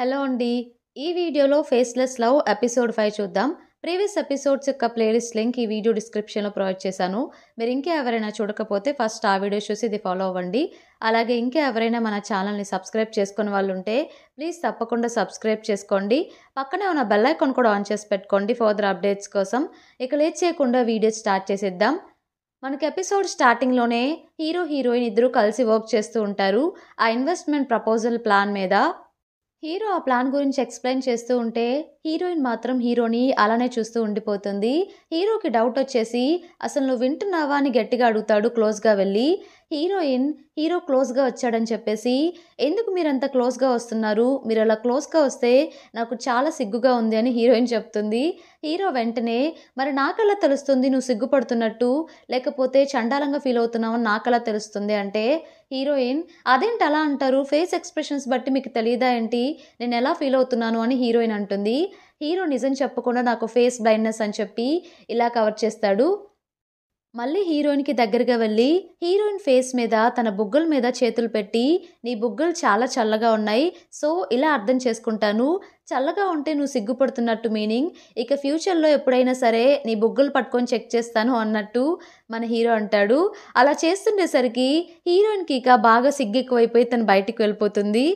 hello అండి ఈ వీడియోలో ఫేస్లెస్ లవ్ ఎపిసోడ్ ఫైవ్ చూద్దాం ప్రీవియస్ ఎపిసోడ్స్ యొక్క ప్లేలిస్ట్ లింక్ ఈ వీడియో డిస్క్రిప్షన్లో ప్రొవైడ్ చేశాను మీరు ఇంకా ఎవరైనా చూడకపోతే ఫస్ట్ ఆ వీడియో చూసి ఇది ఫాలో అవ్వండి అలాగే ఇంకా ఎవరైనా మన ఛానల్ని సబ్స్క్రైబ్ చేసుకున్న వాళ్ళు ఉంటే ప్లీజ్ తప్పకుండా సబ్స్క్రైబ్ చేసుకోండి పక్కనే ఉన్న బెల్ ఐకాన్ కూడా ఆన్ చేసి పెట్టుకోండి ఫర్దర్ అప్డేట్స్ కోసం ఇక లేట్ చేయకుండా వీడియో స్టార్ట్ చేసేద్దాం మనకి ఎపిసోడ్ స్టార్టింగ్లోనే హీరో హీరోయిన్ ఇద్దరు కలిసి వర్క్ చేస్తూ ఉంటారు ఆ ఇన్వెస్ట్మెంట్ ప్రపోజల్ ప్లాన్ మీద హీరో ఆ ప్లాన్ గురించి ఎక్స్ప్లెయిన్ చేస్తూ ఉంటే హీరోయిన్ మాత్రం హీరోని అలానే చూస్తూ ఉండిపోతుంది హీరోకి డౌట్ వచ్చేసి అసలు నువ్వు వింటున్నావా అని గట్టిగా అడుగుతాడు క్లోజ్గా వెళ్ళి హీరోయిన్ హీరో క్లోజ్గా వచ్చాడని చెప్పేసి ఎందుకు మీరు అంత క్లోజ్గా వస్తున్నారు మీరు అలా క్లోజ్గా వస్తే నాకు చాలా సిగ్గుగా ఉంది అని హీరోయిన్ చెప్తుంది హీరో వెంటనే మరి నాకలా తెలుస్తుంది నువ్వు సిగ్గుపడుతున్నట్టు లేకపోతే చండాలంగా ఫీల్ అవుతున్నావు అని నాకలా తెలుస్తుంది అంటే హీరోయిన్ అదేంటి అలా అంటారు ఫేస్ ఎక్స్ప్రెషన్స్ బట్టి మీకు తెలియదా ఏంటి నేను ఎలా ఫీల్ అవుతున్నాను అని హీరోయిన్ అంటుంది హీరో నిజం చెప్పకుండా నాకు ఫేస్ బ్లైండ్నెస్ అని చెప్పి ఇలా కవర్ చేస్తాడు మళ్ళీ హీరోయిన్కి దగ్గరగా వెళ్ళి హీరోయిన్ ఫేస్ మీద తన బుగ్గల మీద చేతులు పెట్టి నీ బుగ్గలు చాలా చల్లగా ఉన్నాయి సో ఇలా అర్థం చేసుకుంటాను చల్లగా ఉంటే నువ్వు సిగ్గుపడుతున్నట్టు మీనింగ్ ఇక ఫ్యూచర్లో ఎప్పుడైనా సరే నీ బుగ్గలు పట్టుకొని చెక్ చేస్తాను అన్నట్టు మన హీరో అంటాడు అలా చేస్తుండేసరికి హీరోయిన్కి ఇక బాగా సిగ్గు ఎక్కువైపోయి తను బయటికి వెళ్ళిపోతుంది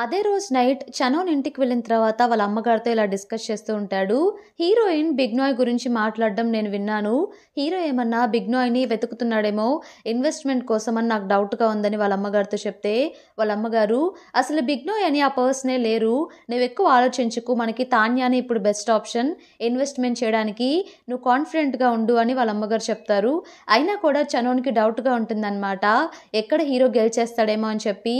అదే రోజు నైట్ చనోన్ ఇంటికి వెళ్ళిన తర్వాత వాళ్ళ అమ్మగారితో ఇలా డిస్కస్ చేస్తూ ఉంటాడు హీరోయిన్ బిగ్నాయ్ గురించి మాట్లాడడం నేను విన్నాను హీరో ఏమన్నా బిగ్నాయ్ని వెతుకుతున్నాడేమో ఇన్వెస్ట్మెంట్ కోసం అని నాకు డౌట్గా ఉందని వాళ్ళ అమ్మగారితో చెప్తే వాళ్ళ అమ్మగారు అసలు బిగ్నాయ్ అని ఆ పర్సనే లేరు నువ్వు ఎక్కువ ఆలోచించుకు మనకి తాన్యాని ఇప్పుడు బెస్ట్ ఆప్షన్ ఇన్వెస్ట్మెంట్ చేయడానికి నువ్వు కాన్ఫిడెంట్గా ఉండు అని వాళ్ళ అమ్మగారు చెప్తారు అయినా కూడా చనోన్కి డౌట్గా ఉంటుందన్నమాట ఎక్కడ హీరో గెలిచేస్తాడేమో అని చెప్పి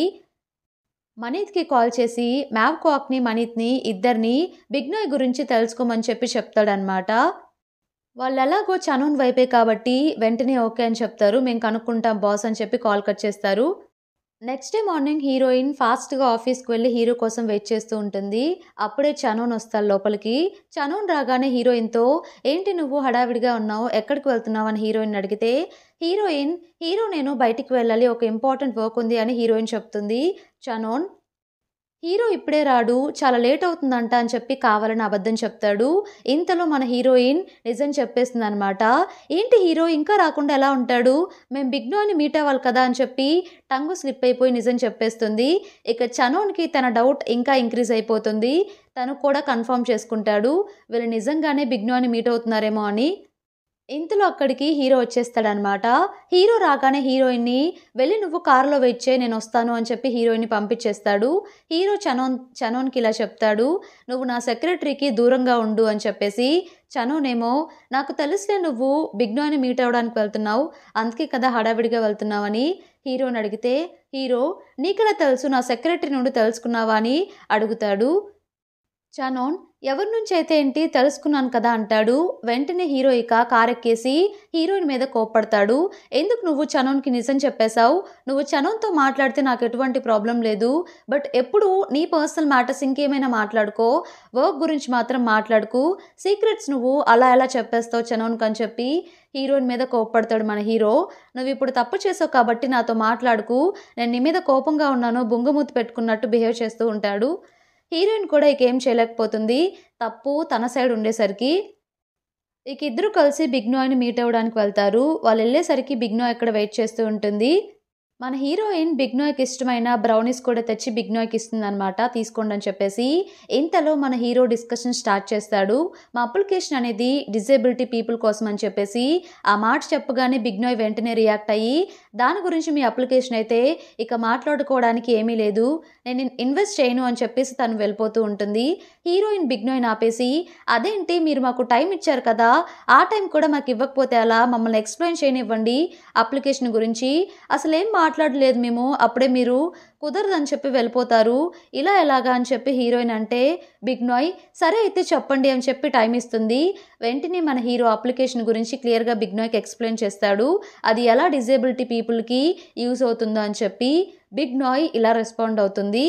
మనీత్కి కాల్ చేసి మ్యావ్ కాక్ని మనీత్ని ఇద్దరిని బిగ్నాయ్ గురించి తెలుసుకోమని చెప్పి చెప్తాడనమాట వాళ్ళు ఎలాగో చనూన్ వైపే కాబట్టి వెంటనే ఓకే అని చెప్తారు మేము కనుక్కుంటాం బాస్ అని చెప్పి కాల్ కట్ చేస్తారు నెక్స్ట్ డే మార్నింగ్ హీరోయిన్ ఫాస్ట్గా ఆఫీస్కి వెళ్ళి హీరో కోసం వెయిట్ చేస్తూ ఉంటుంది అప్పుడే చనోన్ వస్తాడు లోపలికి చనోన్ రాగానే హీరోయిన్తో ఏంటి నువ్వు హడావిడిగా ఉన్నావు ఎక్కడికి వెళ్తున్నావు అని హీరోయిన్ అడిగితే హీరోయిన్ హీరో నేను బయటికి వెళ్ళాలి ఒక ఇంపార్టెంట్ వర్క్ ఉంది అని హీరోయిన్ చెప్తుంది చనోన్ హీరో ఇప్పుడే రాడు చాలా లేట్ అవుతుందంట అని చెప్పి కావాలని అబద్ధం చెప్తాడు ఇంతలో మన హీరోయిన్ నిజం చెప్పేస్తుంది అనమాట ఏంటి హీరో ఇంకా రాకుండా ఎలా ఉంటాడు మేము బిగ్నోని మీట్ అవ్వాలి కదా అని చెప్పి టంగు స్లిప్ అయిపోయి నిజం చెప్పేస్తుంది ఇక చనోన్కి తన డౌట్ ఇంకా ఇంక్రీజ్ అయిపోతుంది తను కూడా కన్ఫర్మ్ చేసుకుంటాడు వీళ్ళు నిజంగానే బిగ్నోని మీట్ అవుతున్నారేమో అని ఇంతలో అక్కడికి హీరో వచ్చేస్తాడనమాట హీరో రాగానే హీరోయిన్ని వెళ్ళి నువ్వు కారులో వెయిట్ చేయి నేను వస్తాను అని చెప్పి హీరోయిన్ని పంపించేస్తాడు హీరో చనోన్ చనోన్కి ఇలా చెప్తాడు నువ్వు నా సెక్రటరీకి దూరంగా ఉండు అని చెప్పేసి చనోనేమో నాకు తెలుసులే నువ్వు బిగ్నోని మీట్ అవ్వడానికి వెళ్తున్నావు అందుకే కదా హడావిడిగా వెళ్తున్నావని హీరోని అడిగితే హీరో నీకెలా తెలుసు నా సెక్రటరీ నుండి తెలుసుకున్నావా అని అడుగుతాడు చనోన్ ఎవరి నుంచి అయితే ఏంటి తెలుసుకున్నాను కదా అంటాడు వెంటనే హీరో ఇక కారెక్కేసి హీరోయిన్ మీద కోప్పడతాడు ఎందుకు నువ్వు చనోన్కి నిజం చెప్పేశావు నువ్వు చనోన్తో మాట్లాడితే నాకు ఎటువంటి ప్రాబ్లం లేదు బట్ ఎప్పుడు నీ పర్సనల్ మ్యాటర్స్ ఇంకేమైనా మాట్లాడుకో వర్క్ గురించి మాత్రం మాట్లాడుకు సీక్రెట్స్ నువ్వు అలా ఎలా చెప్పేస్తావు చనోన్కి అని చెప్పి హీరోయిన్ మీద కోప్పడతాడు మన హీరో నువ్వు ఇప్పుడు తప్పు చేసావు కాబట్టి నాతో మాట్లాడుకు నేను నీ మీద కోపంగా ఉన్నాను బొంగమూతి పెట్టుకున్నట్టు బిహేవ్ చేస్తూ ఉంటాడు హీరోయిన్ కూడా ఇక ఏం చేయలేకపోతుంది తప్పు తన సైడ్ ఉండేసరికి ఇక ఇద్దరు కలిసి బిగ్నోయ్ని మీట్ అవ్వడానికి వెళ్తారు వాళ్ళు వెళ్ళేసరికి బిగ్నో ఇక్కడ వెయిట్ చేస్తూ ఉంటుంది మన హీరోయిన్ బిగ్నోయ్కి ఇష్టమైన బ్రౌనీస్ కూడా తెచ్చి బిగ్నోయ్కి అనమాట తీసుకోండి అని చెప్పేసి ఇంతలో మన హీరో డిస్కషన్ స్టార్ట్ చేస్తాడు మా అప్లికేషన్ అనేది డిజేబిలిటీ పీపుల్ కోసం అని చెప్పేసి ఆ మాట చెప్పగానే బిగ్నోయ్ వెంటనే రియాక్ట్ అయ్యి దాని గురించి మీ అప్లికేషన్ అయితే ఇక మాట్లాడుకోవడానికి ఏమీ లేదు నేను ఇన్వెస్ట్ చేయను అని చెప్పేసి తను వెళ్ళిపోతూ ఉంటుంది హీరోయిన్ బిగ్నోయ్ ఆపేసి అదేంటి మీరు మాకు టైం ఇచ్చారు కదా ఆ టైం కూడా మాకు ఇవ్వకపోతే అలా మమ్మల్ని ఎక్స్ప్లెయిన్ చేయనివ్వండి అప్లికేషన్ గురించి అసలేం మా మాట్లాడలేదు మేము అప్పుడే మీరు కుదరదని చెప్పి వెళ్ళిపోతారు ఇలా ఎలాగా అని చెప్పి హీరోయిన్ అంటే బిగ్ నాయ్ సరే అయితే చెప్పండి అని చెప్పి టైం ఇస్తుంది వెంటనే మన హీరో అప్లికేషన్ గురించి క్లియర్గా బిగ్ నాయ్కి ఎక్స్ప్లెయిన్ చేస్తాడు అది ఎలా డిజేబిలిటీ పీపుల్కి యూజ్ అవుతుందో అని చెప్పి బిగ్ నాయ్ ఇలా రెస్పాండ్ అవుతుంది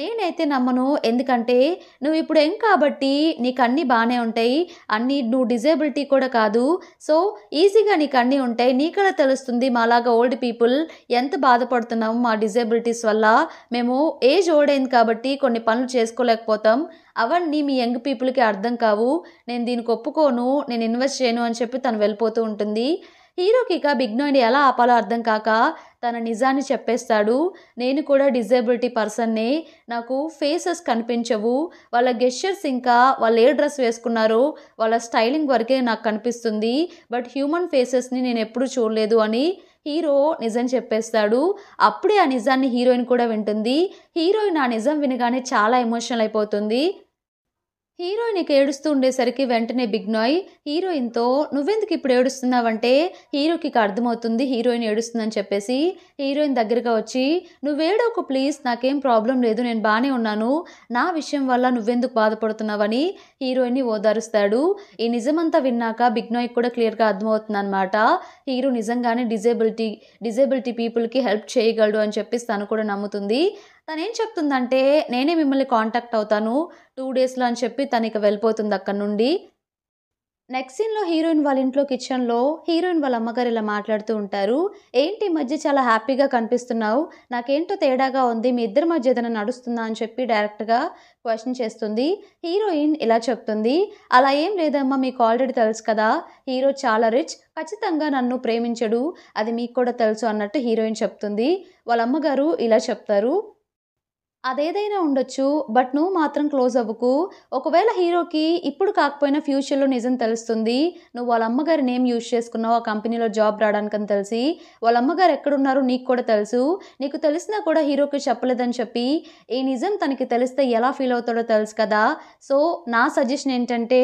నేనైతే నమ్మను ఎందుకంటే నువ్వు ఇప్పుడు ఏం కాబట్టి నీకు అన్నీ బాగానే ఉంటాయి అన్ని నువ్వు డిజేబిలిటీ కూడా కాదు సో ఈజీగా నీకు అన్నీ ఉంటాయి నీకలా తెలుస్తుంది మాలాగా ఓల్డ్ పీపుల్ ఎంత బాధపడుతున్నాము మా డిజేబిలిటీస్ వల్ల మేము ఏజ్ ఓల్డ్ అయింది కాబట్టి కొన్ని పనులు చేసుకోలేకపోతాం అవన్నీ మీ యంగ్ పీపుల్కి అర్థం కావు నేను దీనికి ఒప్పుకోను నేను ఇన్వెస్ట్ చేయను అని చెప్పి తను వెళ్ళిపోతూ ఉంటుంది హీరోకి ఇక బిగ్నోయిని ఎలా ఆపాలో అర్థం కాక తన నిజాన్ని చెప్పేస్తాడు నేను కూడా డిజేబిలిటీ పర్సన్నే నాకు ఫేసెస్ కనిపించవు వాళ్ళ గెస్చర్స్ ఇంకా వాళ్ళు ఏ డ్రెస్ వేసుకున్నారో వాళ్ళ స్టైలింగ్ వరకే నాకు కనిపిస్తుంది బట్ హ్యూమన్ ఫేసెస్ని నేను ఎప్పుడూ చూడలేదు అని హీరో నిజం చెప్పేస్తాడు అప్పుడే ఆ నిజాన్ని హీరోయిన్ కూడా వింటుంది హీరోయిన్ ఆ నిజం వినగానే చాలా ఎమోషనల్ అయిపోతుంది హీరోయిన్ ఇక ఏడుస్తూ ఉండేసరికి వెంటనే బిగ్నాయ్ హీరోయిన్తో నువ్వెందుకు ఇప్పుడు ఏడుస్తున్నావంటే హీరోకి ఇక అర్థమవుతుంది హీరోయిన్ ఏడుస్తుందని చెప్పేసి హీరోయిన్ దగ్గరగా వచ్చి నువ్వేడోకు ప్లీజ్ నాకేం ప్రాబ్లం లేదు నేను బాగానే ఉన్నాను నా విషయం వల్ల నువ్వెందుకు బాధపడుతున్నావని హీరోయిన్ని ఓదారుస్తాడు ఈ నిజమంతా విన్నాక బిగ్నాయ్ కూడా క్లియర్గా అర్థమవుతుంది అనమాట హీరో నిజంగానే డిజేబిలిటీ డిజేబిలిటీ పీపుల్కి హెల్ప్ చేయగలడు అని చెప్పేసి తను కూడా నమ్ముతుంది తనేం చెప్తుందంటే నేనే మిమ్మల్ని కాంటాక్ట్ అవుతాను టూ డేస్లో అని చెప్పి తను ఇక వెళ్ళిపోతుంది అక్కడి నుండి నెక్స్ట్ సీన్లో హీరోయిన్ వాళ్ళ ఇంట్లో కిచెన్లో హీరోయిన్ వాళ్ళ అమ్మగారు ఇలా మాట్లాడుతూ ఉంటారు ఏంటి మధ్య చాలా హ్యాపీగా కనిపిస్తున్నావు నాకేంటో తేడాగా ఉంది మీ ఇద్దరి మధ్య ఏదైనా నడుస్తుందా అని చెప్పి డైరెక్ట్గా క్వశ్చన్ చేస్తుంది హీరోయిన్ ఇలా చెప్తుంది అలా ఏం లేదమ్మా మీకు ఆల్రెడీ తెలుసు కదా హీరో చాలా రిచ్ ఖచ్చితంగా నన్ను ప్రేమించడు అది మీకు కూడా తెలుసు అన్నట్టు హీరోయిన్ చెప్తుంది వాళ్ళ అమ్మగారు ఇలా చెప్తారు అదేదైనా ఉండొచ్చు బట్ నువ్వు మాత్రం క్లోజ్ అవ్వకు ఒకవేళ హీరోకి ఇప్పుడు కాకపోయినా ఫ్యూచర్లో నిజం తెలుస్తుంది నువ్వు వాళ్ళ అమ్మగారి నేమ్ యూజ్ చేసుకున్నావు ఆ కంపెనీలో జాబ్ రావడానికని తెలిసి వాళ్ళ అమ్మగారు ఎక్కడున్నారో నీకు కూడా తెలుసు నీకు తెలిసినా కూడా హీరోకి చెప్పలేదని చెప్పి ఈ నిజం తనకి తెలిస్తే ఎలా ఫీల్ అవుతాడో తెలుసు కదా సో నా సజెషన్ ఏంటంటే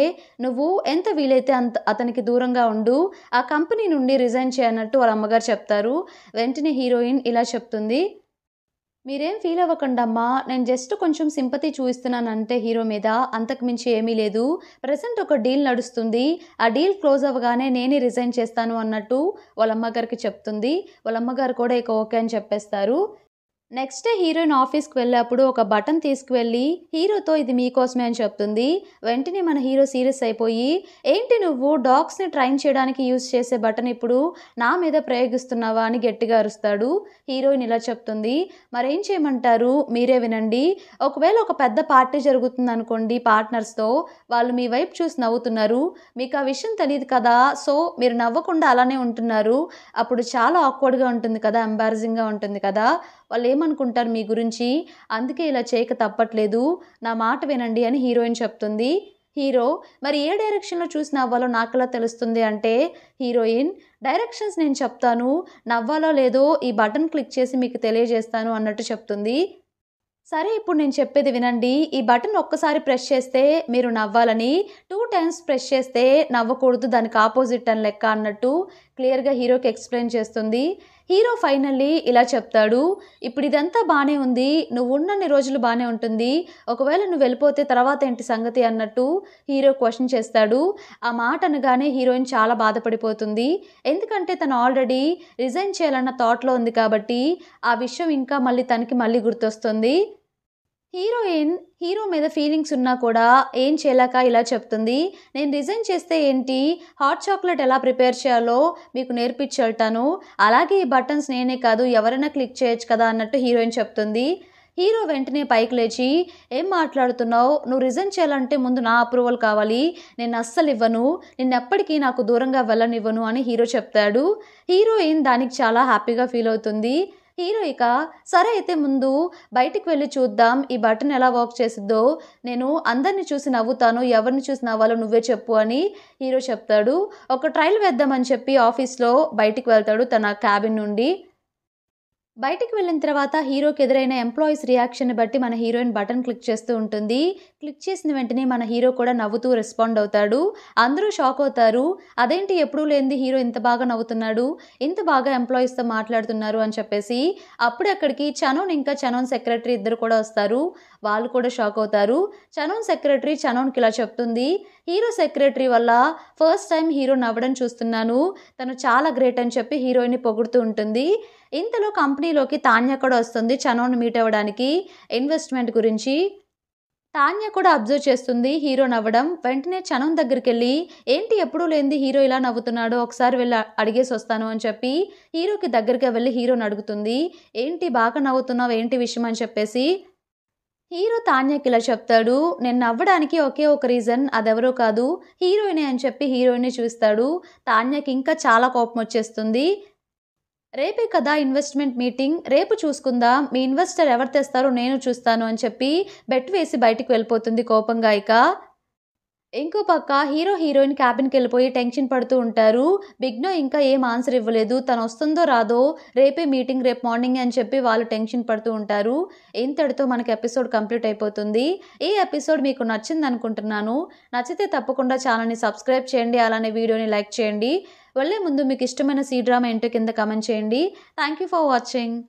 నువ్వు ఎంత వీలైతే అంత అతనికి దూరంగా ఉండు ఆ కంపెనీ నుండి రిజైన్ చేయనట్టు వాళ్ళ అమ్మగారు చెప్తారు వెంటనే హీరోయిన్ ఇలా చెప్తుంది మీరేం ఫీల్ అవ్వకండమ్మా నేను జస్ట్ కొంచెం సింపతి చూపిస్తున్నాను అంతే హీరో మీద అంతకుమించి ఏమీ లేదు ప్రజెంట్ ఒక డీల్ నడుస్తుంది ఆ డీల్ క్లోజ్ అవ్వగానే నేనే రిజైన్ చేస్తాను అన్నట్టు వాళ్ళ అమ్మగారికి చెప్తుంది వాళ్ళ అమ్మగారు కూడా ఇక ఓకే అని చెప్పేస్తారు నెక్స్ట్ హీరోయిన్ ఆఫీస్కి వెళ్ళేప్పుడు ఒక బటన్ తీసుకువెళ్ళి హీరోతో ఇది మీకోసమే అని చెప్తుంది వెంటనే మన హీరో సీరియస్ అయిపోయి ఏంటి నువ్వు డాగ్స్ని ట్రైన్ చేయడానికి యూజ్ చేసే బటన్ ఇప్పుడు నా మీద ప్రయోగిస్తున్నావా అని గట్టిగా అరుస్తాడు హీరోయిన్ ఇలా చెప్తుంది మరేం చేయమంటారు మీరే వినండి ఒకవేళ ఒక పెద్ద పార్టీ జరుగుతుంది అనుకోండి పార్ట్నర్స్తో వాళ్ళు మీ వైపు చూసి నవ్వుతున్నారు మీకు ఆ విషయం తెలియదు కదా సో మీరు నవ్వకుండా అలానే ఉంటున్నారు అప్పుడు చాలా ఆక్వర్డ్గా ఉంటుంది కదా ఎంబారసింగ్గా ఉంటుంది కదా వాళ్ళు ఏమనుకుంటారు మీ గురించి అందుకే ఇలా చేయక తప్పట్లేదు నా మాట వినండి అని హీరోయిన్ చెప్తుంది హీరో మరి ఏ డైరెక్షన్లో చూసి నవ్వాలో ఎలా తెలుస్తుంది అంటే హీరోయిన్ డైరెక్షన్స్ నేను చెప్తాను నవ్వాలో లేదో ఈ బటన్ క్లిక్ చేసి మీకు తెలియజేస్తాను అన్నట్టు చెప్తుంది సరే ఇప్పుడు నేను చెప్పేది వినండి ఈ బటన్ ఒక్కసారి ప్రెస్ చేస్తే మీరు నవ్వాలని టూ టైమ్స్ ప్రెస్ చేస్తే నవ్వకూడదు దానికి ఆపోజిట్ అని లెక్క అన్నట్టు క్లియర్గా హీరోకి ఎక్స్ప్లెయిన్ చేస్తుంది హీరో ఫైనల్లీ ఇలా చెప్తాడు ఇప్పుడు ఇదంతా బాగానే ఉంది నువ్వు ఉన్నన్ని రోజులు బాగానే ఉంటుంది ఒకవేళ నువ్వు వెళ్ళిపోతే తర్వాత ఏంటి సంగతి అన్నట్టు హీరో క్వశ్చన్ చేస్తాడు ఆ మాట అనగానే హీరోయిన్ చాలా బాధపడిపోతుంది ఎందుకంటే తను ఆల్రెడీ రిజైన్ చేయాలన్న థాట్లో ఉంది కాబట్టి ఆ విషయం ఇంకా మళ్ళీ తనకి మళ్ళీ గుర్తొస్తుంది హీరోయిన్ హీరో మీద ఫీలింగ్స్ ఉన్నా కూడా ఏం చేయలేక ఇలా చెప్తుంది నేను రిజైన్ చేస్తే ఏంటి హాట్ చాక్లెట్ ఎలా ప్రిపేర్ చేయాలో మీకు నేర్పించాను అలాగే ఈ బటన్స్ నేనే కాదు ఎవరైనా క్లిక్ చేయొచ్చు కదా అన్నట్టు హీరోయిన్ చెప్తుంది హీరో వెంటనే పైకి లేచి ఏం మాట్లాడుతున్నావు నువ్వు రిజైన్ చేయాలంటే ముందు నా అప్రూవల్ కావాలి నేను అస్సలు ఇవ్వను ఎప్పటికీ నాకు దూరంగా వెళ్ళనివ్వను అని హీరో చెప్తాడు హీరోయిన్ దానికి చాలా హ్యాపీగా ఫీల్ అవుతుంది హీరో ఇక సరే అయితే ముందు బయటికి వెళ్ళి చూద్దాం ఈ బటన్ ఎలా వర్క్ చేసిద్దో నేను అందరిని చూసి నవ్వుతాను ఎవరిని చూసి నవ్వాలో నువ్వే చెప్పు అని హీరో చెప్తాడు ఒక ట్రయల్ వేద్దామని చెప్పి ఆఫీస్లో బయటికి వెళ్తాడు తన క్యాబిన్ నుండి బయటికి వెళ్ళిన తర్వాత హీరోకి ఎదురైన ఎంప్లాయీస్ రియాక్షన్ని బట్టి మన హీరోయిన్ బటన్ క్లిక్ చేస్తూ ఉంటుంది క్లిక్ చేసిన వెంటనే మన హీరో కూడా నవ్వుతూ రెస్పాండ్ అవుతాడు అందరూ షాక్ అవుతారు అదేంటి ఎప్పుడూ లేనిది హీరో ఇంత బాగా నవ్వుతున్నాడు ఇంత బాగా ఎంప్లాయీస్తో మాట్లాడుతున్నారు అని చెప్పేసి అప్పుడు అక్కడికి చనోన్ ఇంకా చనోన్ సెక్రటరీ ఇద్దరు కూడా వస్తారు వాళ్ళు కూడా షాక్ అవుతారు చనోన్ సెక్రటరీ చనోన్కి ఇలా చెప్తుంది హీరో సెక్రటరీ వల్ల ఫస్ట్ టైం హీరో నవ్వడం చూస్తున్నాను తను చాలా గ్రేట్ అని చెప్పి హీరోయిన్ని పొగుడుతూ ఉంటుంది ఇంతలో కంపెనీలోకి తాన్య కూడా వస్తుంది చనోని మీట్ అవ్వడానికి ఇన్వెస్ట్మెంట్ గురించి తాన్య కూడా అబ్జర్వ్ చేస్తుంది హీరో నవ్వడం వెంటనే చనం దగ్గరికి వెళ్ళి ఏంటి ఎప్పుడూ లేనిది హీరో ఇలా నవ్వుతున్నాడో ఒకసారి వెళ్ళి అడిగేసి వస్తాను అని చెప్పి హీరోకి దగ్గరికి వెళ్ళి హీరోని అడుగుతుంది ఏంటి బాగా నవ్వుతున్నావు ఏంటి విషయం అని చెప్పేసి హీరో తాన్యకి ఇలా చెప్తాడు నేను నవ్వడానికి ఒకే ఒక రీజన్ అదెవరో కాదు హీరోయినే అని చెప్పి హీరోయిన్ చూస్తాడు తాన్యకి ఇంకా చాలా కోపం వచ్చేస్తుంది రేపే కదా ఇన్వెస్ట్మెంట్ మీటింగ్ రేపు చూసుకుందాం మీ ఇన్వెస్టర్ ఎవరు తెస్తారో నేను చూస్తాను అని చెప్పి బెట్ వేసి బయటికి వెళ్ళిపోతుంది కోపంగా ఇక ఇంకో పక్క హీరో హీరోయిన్ క్యాబిన్కి వెళ్ళిపోయి టెన్షన్ పడుతూ ఉంటారు బిగ్నో ఇంకా ఏం ఆన్సర్ ఇవ్వలేదు తను వస్తుందో రాదో రేపే మీటింగ్ రేపు మార్నింగ్ అని చెప్పి వాళ్ళు టెన్షన్ పడుతూ ఉంటారు ఇంతటితో మనకి ఎపిసోడ్ కంప్లీట్ అయిపోతుంది ఈ ఎపిసోడ్ మీకు నచ్చింది అనుకుంటున్నాను నచ్చితే తప్పకుండా ఛానల్ని సబ్స్క్రైబ్ చేయండి అలానే వీడియోని లైక్ చేయండి వెళ్ళే ముందు మీకు ఇష్టమైన సీ డ్రామా ఏంటో కింద కమెంట్ చేయండి థ్యాంక్ యూ ఫర్ వాచింగ్